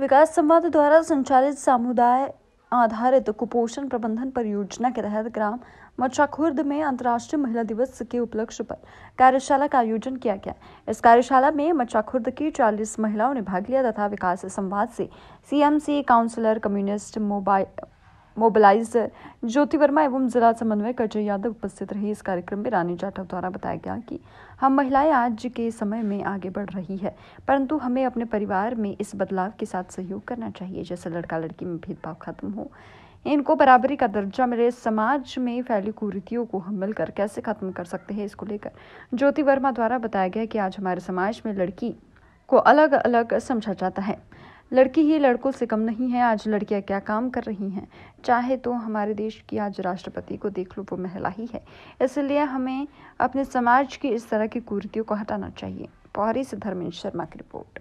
विकास संवाद द्वारा संचालित सामुदाय आधारित कुपोषण प्रबंधन परियोजना के तहत ग्राम मच्छा खुर्द में अंतर्राष्ट्रीय महिला दिवस के उपलक्ष्य पर कार्यशाला का आयोजन किया गया इस कार्यशाला में मच्छा खुर्द की चालीस महिलाओं ने भाग लिया तथा विकास संवाद से CMC councillor communist mobile mobiliser Jyoti Verma एवं जिला समन्वय अजय यादव उपस्थित रहे इस कार्यक्रम में रानी जाटव द्वारा बताया गया कि हम महिलाएं आज के समय में आगे बढ़ रही है परंतु हमें अपने परिवार में इस बदलाव के साथ सहयोग करना चाहिए जैसे लड़का लड़की में भेदभाव खत्म हो इनको बराबरी का दर्जा मिले समाज में फैली कुरीतियों को हम मिलकर कैसे खत्म कर सकते हैं इसको लेकर ज्योति वर्मा द्वारा बताया गया कि आज हमारे समाज में लड़की को अलग अलग समझा जाता है लड़की ही लड़कों से कम नहीं है आज लड़कियां क्या काम कर रही हैं चाहे तो हमारे देश की आज राष्ट्रपति को देख लो वो महिला ही है इसलिए हमें अपने समाज की इस तरह की कुरीतियों को हटाना चाहिए पौरी से धर्मेंद्र शर्मा की रिपोर्ट